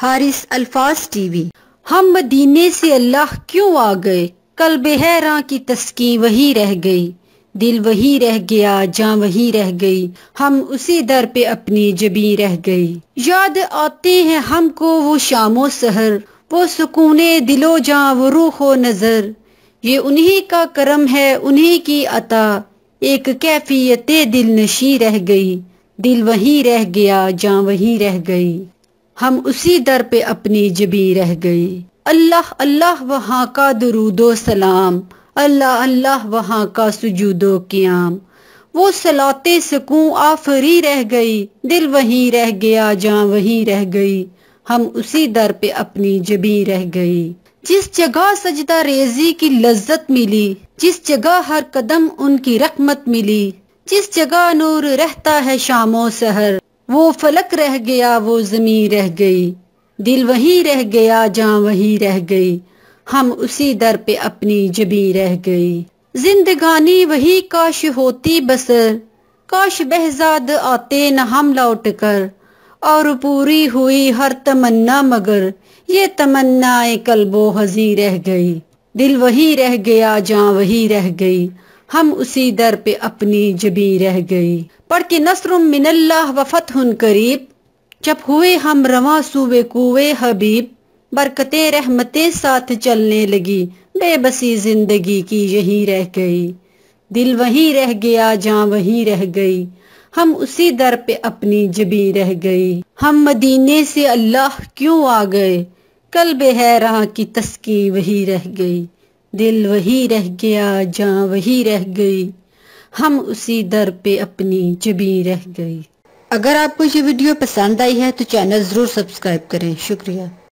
हारिस अल्फाज टीवी हम मदीने से अल्लाह क्यों आ गए कल बहरा की तस्की वही रह गई दिल वही रह गया जहाँ वही रह गई हम उसी दर पे अपनी जबी रह गई याद आते हैं हमको वो शामो सहर वो सुकूने दिलो जहाँ वो रूहो नज़र ये उन्हीं का करम है उन्हीं की अता एक कैफियत दिल नशी रह गई दिल वही रह गया जहाँ वही रह गई हम उसी दर पे अपनी जबी रह गई अल्लाह अल्लाह वहाँ का दरूदो सलाम अल्लाह अल्लाह वहाँ का सुजूदो क्याम वो सलाते सकूं आफरी रह गई दिल वहीं रह गया जहाँ वहीं रह गई हम उसी दर पे अपनी जबी रह गई जिस जगह सजदा रेजी की लज्जत मिली जिस जगह हर कदम उनकी रकमत मिली जिस जगह नूर रहता है शामो सहर वो फलक रह गया वो जमी रह गई दिल वही रह गया जहाँ वही रह गई हम उसी दर पे अपनी जबी रह गई जिंदगानी वही काश होती बसर काश बहजाद आते न हम लौट कर और पूरी हुई हर तमन्ना मगर ये तमन्नाए कल्बो हजी रह गई दिल वही रह गया जहाँ वही रह गई हम उसी दर पे अपनी जबी रह गई पढ़ के नसर मिनल्लाह वफत हन करीब जब हुए हम रवा सूबे कुए हबीब बरकते रहमते साथ चलने लगी बेबसी जिंदगी की यही रह गई दिल वही रह गया जहाँ वही रह गई हम उसी दर पे अपनी जबी रह गई हम मदीने से अल्लाह क्यों आ गए कल बेहरा की तस्की वही रह गई दिल वही रह गया जहाँ वही रह गई हम उसी दर पे अपनी जबी रह गई अगर आपको ये वीडियो पसंद आई है तो चैनल ज़रूर सब्सक्राइब करें शुक्रिया